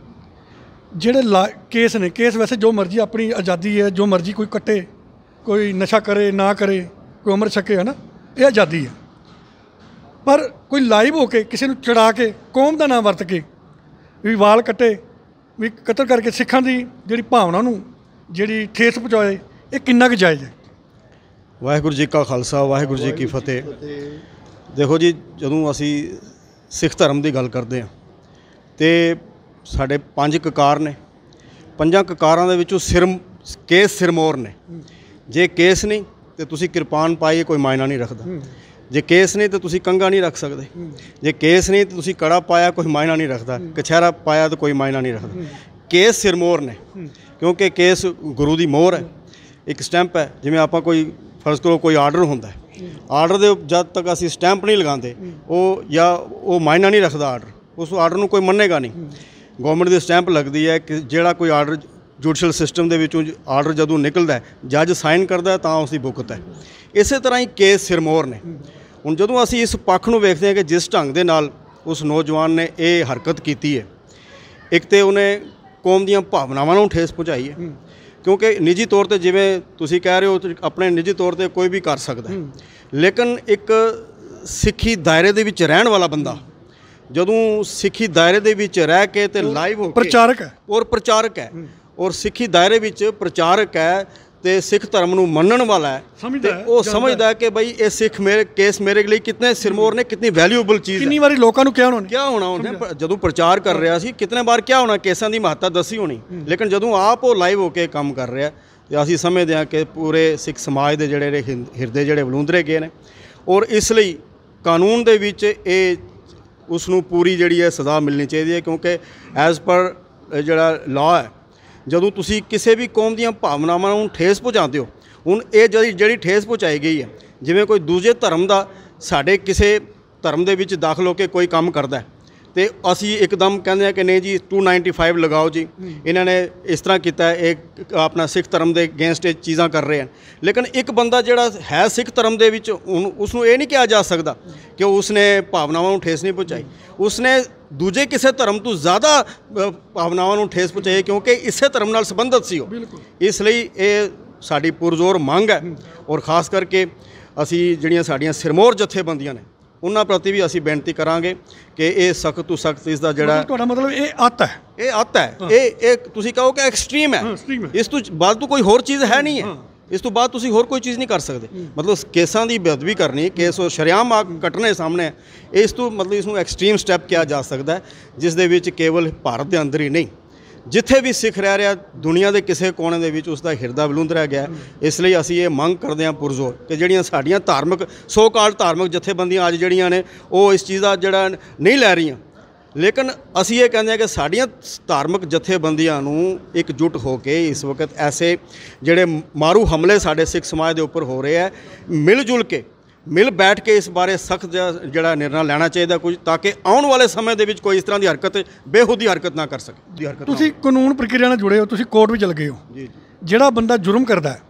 ਜਿਹੜੇ ਕੇਸ ਨੇ ਕੇਸ ਵੈਸੇ ਜੋ ਮਰਜ਼ੀ ਆਪਣੀ ਆਜ਼ਾਦੀ ਹੈ ਜੋ ਮਰਜ਼ੀ ਕੋਈ ਕੱਟੇ ਕੋਈ ਨਸ਼ਾ ਕਰੇ ਨਾ ਕਰੇ ਕੋਈ ਉਮਰ ਛਕੇ ਹੈ ਨਾ ਇਹ ਆਜ਼ਾਦੀ ਹੈ ਪਰ ਕੋਈ ਲਾਈਵ ਹੋ ਕੇ ਕਿਸੇ ਨੂੰ ਚੜਾ ਕੇ ਕੌਮ ਦਾ ਨਾਮ ਵਰਤ ਕੇ ਵੀ ਵਾਲ ਕੱਟੇ ਵੀ ਕਤਲ ਕਰਕੇ ਸਿੱਖਾਂ ਦੀ ਜਿਹੜੀ ਭਾਵਨਾ ਨੂੰ ਜਿਹੜੀ ਠੇਸ ਪਹੁੰਚਾਏ ਇਹ ਕਿੰਨਾ ਕੁ ਜਾਇਜ਼ ਹੈ ਵਾਹਿਗੁਰੂ ਜੀ ਕਾ ਖਾਲਸਾ ਵਾਹਿਗੁਰੂ ਜੀ ਕੀ ਫਤਿਹ ਦੇਖੋ ਜੀ ਜਦੋਂ ਅਸੀਂ ਸਿੱਖ ਧਰਮ ਦੀ ਗੱਲ ਕਰਦੇ ਹਾਂ ਤੇ ਸਾਡੇ ਪੰਜ ਕਕਾਰ ਨੇ ਪੰਜਾਂ ਕਕਾਰਾਂ ਦੇ ਵਿੱਚੋਂ ਸਿਰ ਕੇਸ ਸਿਰਮੋਰ ਨੇ ਜੇ ਕੇਸ ਨਹੀਂ ਤੇ ਤੁਸੀਂ ਕਿਰਪਾਨ ਪਾਈਏ ਕੋਈ ਮਾਇਨਾ ਨਹੀਂ ਰੱਖਦਾ ਜੇ ਕੇਸ ਨਹੀਂ ਤੇ ਤੁਸੀਂ ਕੰਗਾ ਨਹੀਂ ਰੱਖ ਸਕਦੇ ਜੇ ਕੇਸ ਨਹੀਂ ਤੇ ਤੁਸੀਂ ਕੜਾ ਪਾਇਆ ਕੋਈ ਮਾਇਨਾ ਨਹੀਂ ਰੱਖਦਾ ਕਛਹਿਰਾ ਪਾਇਆ ਤਾਂ ਕੋਈ ਮਾਇਨਾ ਨਹੀਂ ਰੱਖਦਾ ਕੇਸ ਸਿਰਮੋਰ ਨੇ ਕਿਉਂਕਿ ਕੇਸ ਗੁਰੂ ਦੀ ਮੋਹਰ ਹੈ ਇੱਕ ਸਟੈਂਪ ਹੈ ਜਿਵੇਂ ਆਪਾਂ ਕੋਈ ਫਰਜ਼ ਕਰੋ ਕੋਈ ਆਰਡਰ ਹੁੰਦਾ ਆਰਡਰ ਦੇ ਜਦ ਤੱਕ ਅਸੀਂ ਸਟੈਂਪ ਨਹੀਂ ਲਗਾਉਂਦੇ ਉਹ ਜਾਂ ਉਹ ਮਾਇਨਾ ਨਹੀਂ ਰੱਖਦਾ ਆਰਡਰ ਉਸ ਆਰਡਰ ਨੂੰ ਕੋਈ ਮੰਨੇਗਾ ਨਹੀਂ ਗਵਰਨਮੈਂਟ ਦੀ ਸਟੈਂਪ ਲੱਗਦੀ ਹੈ ਕਿ ਜਿਹੜਾ ਕੋਈ ਆਰਡਰ ਜੁਡੀਸ਼ੀਅਲ ਸਿਸਟਮ ਦੇ ਵਿੱਚੋਂ ਆਰਡਰ ਜਦੋਂ ਨਿਕਲਦਾ ਜੱਜ ਸਾਈਨ ਕਰਦਾ ਤਾਂ ਉਸ ਦੀ ਬੁਕਤ ਹੈ ਇਸੇ ਤਰ੍ਹਾਂ ਹੀ ਕੇਸ ਸਿਰਮੋਰ ਨੇ ਹੁਣ ਜਦੋਂ ਅਸੀਂ ਇਸ ਪੱਖ ਨੂੰ ਵੇਖਦੇ ਹਾਂ ਕਿ ਜਿਸ ਢੰਗ ਦੇ ਨਾਲ ਉਸ ਨੌਜਵਾਨ ਨੇ ਇਹ ਹਰਕਤ ਕੀਤੀ ਹੈ ਇੱਕ ਤੇ ਉਹਨੇ ਕੌਮ ਦੀਆਂ ਭਾਵਨਾਵਾਂ ਨੂੰ ਠੇਸ ਪਹੁੰਚਾਈ ਹੈ ਕਿਉਂਕਿ ਨਿੱਜੀ ਤੌਰ ਤੇ ਜਿਵੇਂ ਤੁਸੀਂ ਕਹਿ ਰਹੇ ਹੋ ਆਪਣੇ ਨਿੱਜੀ ਤੌਰ ਤੇ ਕੋਈ ਵੀ ਕਰ ਸਕਦਾ ਹੈ ਲੇਕਿਨ ਇੱਕ ਸਿੱਖੀ ਦਾਇਰੇ ਦੇ ਵਿੱਚ ਰਹਿਣ ਵਾਲਾ ਬੰਦਾ ਜਦੋਂ ਸਿੱਖੀ ਦਾਇਰੇ ਦੇ ਵਿੱਚ ਰਹਿ ਕੇ ਤੇ ਲਾਈਵ ਹੋ ਕੇ ਪ੍ਰਚਾਰਕ ਹੈ ਔਰ ਪ੍ਰਚਾਰਕ ਹੈ ਔਰ ਸਿੱਖੀ ਦਾਇਰੇ ਵਿੱਚ ਪ੍ਰਚਾਰਕ ਹੈ ਤੇ ਸਿੱਖ ਧਰਮ ਨੂੰ ਮੰਨਣ ਵਾਲਾ ਹੈ ਤੇ ਉਹ ਸਮਝਦਾ ਹੈ ਕਿ ਬਈ ਇਹ ਸਿੱਖ ਮੇਰੇ ਕੇਸ ਮੇਰੇ ਲਈ ਕਿਤਨੇ ਸਿਰਮੋਰ ਨੇ ਕਿਤਨੀ ਵੈਲਿਊਏਬਲ ਚੀਜ਼ ਹੈ ਕਿੰਨੀ ਵਾਰੀ ਲੋਕਾਂ ਨੂੰ ਕਿਹਾ ਹੋਣਾ ਕਿਹਾ ਹੋਣਾ ਉਹਨੇ ਜਦੋਂ ਪ੍ਰਚਾਰ ਕਰ ਰਿਹਾ ਸੀ ਕਿਤਨੇ ਵਾਰ ਕਿਹਾ ਹੋਣਾ ਕੇਸਾਂ ਦੀ ਮਹੱਤਤਾ ਦੱਸੀ ਹੋਣੀ ਲੇਕਿਨ ਜਦੋਂ ਆਪ ਉਹ ਲਾਈਵ ਹੋ ਕੇ ਕੰਮ ਕਰ ਰਿਹਾ ਤੇ ਅਸੀਂ ਸਮਝਦੇ ਹਾਂ ਕਿ ਪੂਰੇ ਸਿੱਖ ਸਮਾਜ ਦੇ ਜਿਹੜੇ ਹਿਰਦੇ ਜਿਹੜੇ ਬਲੂੰਦਰੇ ਗਏ ਨੇ ਔਰ ਇਸ ਲਈ ਕਾਨੂੰਨ ਦੇ ਵਿੱਚ ਇਹ ਉਸ ਨੂੰ ਪੂਰੀ ਜਿਹੜੀ ਹੈ ਸਜ਼ਾ ਮਿਲਣੀ ਚਾਹੀਦੀ ਹੈ ਕਿਉਂਕਿ ਐਜ਼ ਪਰ ਜਿਹੜਾ ਲਾਅ ਹੈ ਜਦੋਂ ਤੁਸੀਂ ਕਿਸੇ ਵੀ ਕੌਮ ਦੀਆਂ ਭਾਵਨਾਵਾਂ ਨੂੰ ਠੇਸ ਪਹੁੰਚਾਉਂਦੇ ਹੋ ਹੁਣ ਇਹ ਜਿਹੜੀ ਜਿਹੜੀ ਠੇਸ ਪਹੁੰਚਾਈ ਗਈ ਹੈ ਜਿਵੇਂ ਕੋਈ ਦੂਜੇ ਧਰਮ ਦਾ ਸਾਡੇ ਕਿਸੇ ਧਰਮ ਦੇ ਵਿੱਚ ਦਾਖਲ ਹੋ ਕੇ ਕੋਈ ਕੰਮ ਕਰਦਾ ਤੇ ਅਸੀਂ ਇੱਕਦਮ ਕਹਿੰਦੇ ਆ ਕਿ ਨਹੀਂ ਜੀ 295 ਲਗਾਓ ਜੀ ਇਹਨਾਂ ਨੇ ਇਸ ਤਰ੍ਹਾਂ ਕੀਤਾ ਹੈ ਇਹ ਆਪਣਾ ਸਿੱਖ ਧਰਮ ਦੇ ਅਗੇਂਸਟ ਇਹ ਚੀਜ਼ਾਂ ਕਰ ਰਹੇ ਹਨ ਲੇਕਿਨ ਇੱਕ ਬੰਦਾ ਜਿਹੜਾ ਹੈ ਸਿੱਖ ਧਰਮ ਦੇ ਵਿੱਚ ਉਸ ਨੂੰ ਇਹ ਨਹੀਂ ਕਿਹਾ ਜਾ ਸਕਦਾ ਕਿ ਉਸਨੇ ਭਾਵਨਾਵਾਂ ਨੂੰ ਠੇਸ ਨਹੀਂ ਪਹੁੰਚਾਈ ਉਸਨੇ ਦੂਜੇ ਕਿਸੇ ਧਰਮ ਤੋਂ ਜ਼ਿਆਦਾ ਭਾਵਨਾਵਾਂ ਨੂੰ ਠੇਸ ਪਹੁੰਚਾਈ ਕਿਉਂਕਿ ਇਸੇ ਧਰਮ ਨਾਲ ਸੰਬੰਧਿਤ ਸੀ ਉਹ ਇਸ ਲਈ ਇਹ ਸਾਡੀ ਪੁਰਜ਼ੋਰ ਮੰਗ ਹੈ ਔਰ ਖਾਸ ਕਰਕੇ ਅਸੀਂ ਜਿਹੜੀਆਂ ਸਾਡੀਆਂ ਸਿਰਮੌਰ ਜਥੇਬੰਦੀਆਂ ਨੇ ਉਹਨਾਂ ਪ੍ਰਤੀ ਵੀ ਅਸੀਂ ਬੇਨਤੀ ਕਰਾਂਗੇ ਕਿ ਇਹ ਸਖਤ ਤੋਂ ਸਖਤ ਇਸ ਦਾ ਜਿਹੜਾ ਤੁਹਾਡਾ ਮਤਲਬ ਇਹ ਅੱਤ ਹੈ ਇਹ ਅੱਤ ਹੈ ਇਹ ਇਹ ਤੁਸੀਂ ਕਹੋ ਕਿ ਐਕਸਟ੍ਰੀਮ ਹੈ ਇਸ ਤੋਂ ਬਾਅਦ ਤੋਂ ਕੋਈ ਹੋਰ ਚੀਜ਼ ਹੈ ਨਹੀਂ ਹੈ ਇਸ ਤੋਂ ਬਾਅਦ ਤੁਸੀਂ ਹੋਰ ਕੋਈ ਚੀਜ਼ ਨਹੀਂ ਕਰ ਸਕਦੇ ਮਤਲਬ ਕੇਸਾਂ ਦੀ ਬੇਅਦਬੀ ਕਰਨੀ ਕੇਸ ਉਹ ਸ਼ਰਿਆਮ ਕੱਟਣੇ ਸਾਹਮਣੇ ਇਸ ਤੋਂ ਮਤਲਬ ਇਸ ਨੂੰ ਐਕਸਟ੍ਰੀਮ ਸਟੈਪ ਕਿਹਾ ਜਾ ਸਕਦਾ ਹੈ ਜਿਸ ਦੇ ਵਿੱਚ ਕੇਵਲ ਭਾਰਤ ਦੇ ਅੰਦਰ ਹੀ ਨਹੀਂ ਜਿੱਥੇ ਵੀ ਸਿੱਖ ਰਹਿ ਰਿਹਾ ਦੁਨੀਆ ਦੇ ਕਿਸੇ ਕੋਨੇ ਦੇ ਵਿੱਚ ਉਸ ਦਾ ਹਿਰਦਾ ਬਲੁੰਦ ਰਹਿ ਗਿਆ ਇਸ ਲਈ ਅਸੀਂ ਇਹ ਮੰਗ ਕਰਦੇ ਹਾਂ ਪੁਰਜ਼ੋਰ ਕਿ ਜਿਹੜੀਆਂ ਸਾਡੀਆਂ ਧਾਰਮਿਕ ਸੋ ਕਾਲ ਧਾਰਮਿਕ ਜਥੇਬੰਦੀਆਂ ਅੱਜ ਜਿਹੜੀਆਂ ਨੇ ਉਹ ਇਸ ਚੀਜ਼ ਦਾ ਜਿਹੜਾ ਨਹੀਂ ਲੈ ਰਹੀਆਂ ਲੇਕਿਨ ਅਸੀਂ ਇਹ ਕਹਿੰਦੇ ਆ ਕਿ ਸਾਡੀਆਂ ਧਾਰਮਿਕ ਜਥੇਬੰਦੀਆਂ ਨੂੰ ਇੱਕ ਜੁਟ ਹੋ ਕੇ ਇਸ ਵਕਤ ਐਸੇ ਜਿਹੜੇ ਮਾਰੂ ਹਮਲੇ ਸਾਡੇ ਸਿੱਖ ਸਮਾਜ ਦੇ ਉੱਪਰ ਹੋ ਰਹੇ ਆ ਮਿਲ ਜੁਲ ਕੇ ਮਿਲ ਬੈਠ ਕੇ ਇਸ ਬਾਰੇ ਸਖਤ ਜਿਹੜਾ ਨਿਰਣਾ ਲੈਣਾ ਚਾਹੀਦਾ ਕੁਝ ਤਾਂ ਕਿ ਆਉਣ ਵਾਲੇ ਸਮੇਂ ਦੇ ਵਿੱਚ ਕੋਈ ਇਸ ਤਰ੍ਹਾਂ ਦੀ ਹਰਕਤ ਬੇਹੂਦੀ ਹਰਕਤ ਨਾ ਕਰ ਸਕੇ ਤੁਸੀਂ ਕਾਨੂੰਨ ਪ੍ਰਕਿਰਿਆ ਨਾਲ ਜੁੜੇ ਹੋ ਤੁਸੀਂ ਕੋਰਟ ਵਿੱਚ ਲੱਗੇ ਹੋ ਜੀ ਜਿਹੜਾ ਬੰਦਾ ਜੁਰਮ ਕਰਦਾ ਹੈ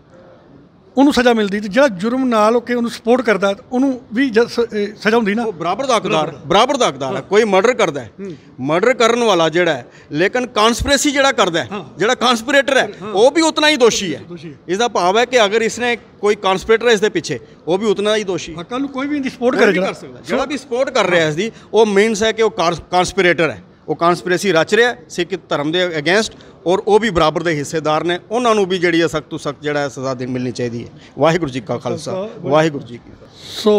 ਉਹਨੂੰ ਸਜ਼ਾ ਮਿਲਦੀ ਤੇ ਜਿਹੜਾ ਜੁਰਮ ਨਾਲ ਉਹ ਕੇ ਉਹਨੂੰ ਸਪੋਰਟ ਕਰਦਾ ਉਹਨੂੰ ਵੀ ਸਜ਼ਾ ਹੁੰਦੀ ਨਾ ਉਹ ਬਰਾਬਰ ਦਾ ਹੱਕਦਾਰ ਬਰਾਬਰ ਦਾ ਹੱਕਦਾਰ ਹੈ ਕੋਈ ਮਰਡਰ ਕਰਦਾ ਹੈ ਮਰਡਰ ਕਰਨ ਵਾਲਾ ਜਿਹੜਾ ਹੈ ਲੇਕਿਨ ਕਨਸਪੀਰੇਸੀ ਜਿਹੜਾ ਕਰਦਾ ਹੈ ਜਿਹੜਾ ਕਨਸਪੀਰੇਟਰ ਹੈ ਉਹ ਵੀ ਉਤਨਾ ਹੀ ਦੋਸ਼ੀ ਹੈ ਇਸ ਦਾ ਭਾਵ ਹੈ ਕਿ ਅਗਰ ਇਸਨੇ ਕੋਈ ਕਨਸਪੀਰੇਟਰ ਇਸ ਦੇ ਪਿੱਛੇ ਉਹ ਵੀ ਉਤਨਾ ਹੀ ਦੋਸ਼ੀ ਹੱਕਾਂ ਨੂੰ ਕੋਈ ਵੀ ਇਹਦੀ ਸਪੋਰਟ ਕਰ ਸਕਦਾ ਜਿਹੜਾ ਵੀ ਸਪੋਰਟ ਕਰ ਰਿਹਾ ਇਸ ਦੀ ਉਹ ਮੀਨਸ ਹੈ ਕਿ ਉਹ ਕਨਸਪੀਰੇਟਰ ਹੈ ਉਹ ਕਨਸਪੀਰੇਸੀ ਰਚ ਰਿਹਾ ਸਿੱਖ ਧਰਮ ਦੇ ਅਗੇਂਸਟ ਔਰ ਉਹ ਵੀ ਬਰਾਬਰ ਦੇ ਹਿੱਸੇਦਾਰ ਨੇ ਉਹਨਾਂ ਨੂੰ ਵੀ ਜਿਹੜੀ ਹੈ ਸਖਤ ਤੋਂ ਸਖਤ ਜਿਹੜਾ ਹੈ ਸਜ਼ਾ ਦੇ ਮਿਲਣੀ ਚਾਹੀਦੀ ਹੈ ਵਾਹਿਗੁਰੂ ਜੀ ਕਾ ਖਾਲਸਾ ਵਾਹਿਗੁਰੂ ਜੀ ਕੀ ਸੋ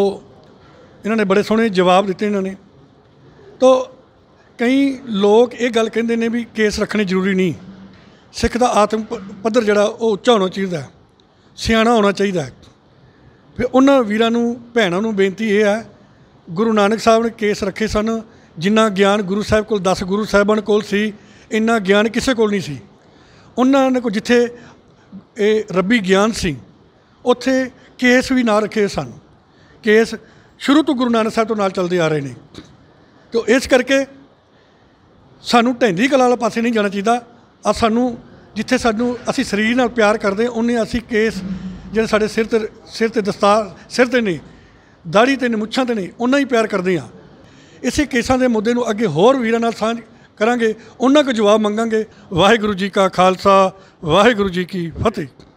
ਇਹਨਾਂ ਨੇ ਬੜੇ ਸੋਹਣੇ ਜਵਾਬ ਦਿੱਤੇ ਇਹਨਾਂ ਨੇ ਤੋਂ ਕਈ ਲੋਕ ਇਹ ਗੱਲ ਕਹਿੰਦੇ ਨੇ ਵੀ ਕੇਸ ਰੱਖਣੇ ਜ਼ਰੂਰੀ ਨਹੀਂ ਸਿੱਖ ਦਾ ਆਤਮ ਪੱਧਰ ਜਿਹੜਾ ਉਹ ਉੱਚਾ ਹੋਣਾ ਚਾਹੀਦਾ ਸਿਆਣਾ ਹੋਣਾ ਚਾਹੀਦਾ ਫਿਰ ਉਹਨਾਂ ਵੀਰਾਂ ਨੂੰ ਭੈਣਾਂ ਨੂੰ ਬੇਨਤੀ ਇਹ ਹੈ ਗੁਰੂ ਨਾਨਕ ਸਾਹਿਬ ਨੇ ਕੇਸ ਰੱਖੇ ਸਨ ਜਿੰਨਾ ਗਿਆਨ ਗੁਰੂ ਸਾਹਿਬ ਕੋਲ 10 ਗੁਰੂ ਸਾਹਿਬਾਨ ਕੋਲ ਸੀ ਇੰਨਾ ਗਿਆਨ ਕਿਸੇ ਕੋਲ ਨਹੀਂ ਸੀ ਉਹਨਾਂ ਨੇ ਕੋ ਜਿੱਥੇ ਇਹ ਰੱਬੀ ਗਿਆਨ ਸੀ ਉੱਥੇ ਕੇਸ ਵੀ ਨਾ ਰੱਖੇ ਸਨ ਕੇਸ ਸ਼ੁਰੂ ਤੋਂ ਗੁਰੂ ਨਾਨਕ ਸਾਹਿਬ ਤੋਂ ਨਾਲ ਚੱਲਦੇ ਆ ਰਹੇ ਨੇ ਤੇ ਇਸ ਕਰਕੇ ਸਾਨੂੰ ਢੈਂਦੀ ਕਲਾ ਵਾਲੇ ਪਾਸੇ ਨਹੀਂ ਜਾਣਾ ਚਾਹੀਦਾ ਆ ਸਾਨੂੰ ਜਿੱਥੇ ਸਾਨੂੰ ਅਸੀਂ ਸਰੀਰ ਨਾਲ ਪਿਆਰ ਕਰਦੇ ਉਹਨੇ ਅਸੀਂ ਕੇਸ ਜਿਹੜੇ ਸਾਡੇ ਸਿਰ ਤੇ ਸਿਰ ਤੇ ਦਸਤਾਰ ਸਿਰ ਤੇ ਨਹੀਂ ਦਾੜੀ ਤੇ ਨਹੀਂ ਮੁੱਛਾਂ ਤੇ ਨਹੀਂ ਉਹਨਾਂ ਹੀ ਪਿਆਰ ਕਰਦੇ ਆ ਇਸੇ ਕੇਸਾਂ ਦੇ ਮੁੱਦੇ ਨੂੰ ਅੱਗੇ ਹੋਰ ਵੀਰਾਂ ਨਾਲ ਸਾਂਝ ਕਰਾਂਗੇ ਉਹਨਾਂ ਕੋ ਜਵਾਬ ਮੰਗਾਂਗੇ ਵਾਹਿਗੁਰੂ ਜੀ ਕਾ ਖਾਲਸਾ ਵਾਹਿਗੁਰੂ ਜੀ ਕੀ ਫਤਿਹ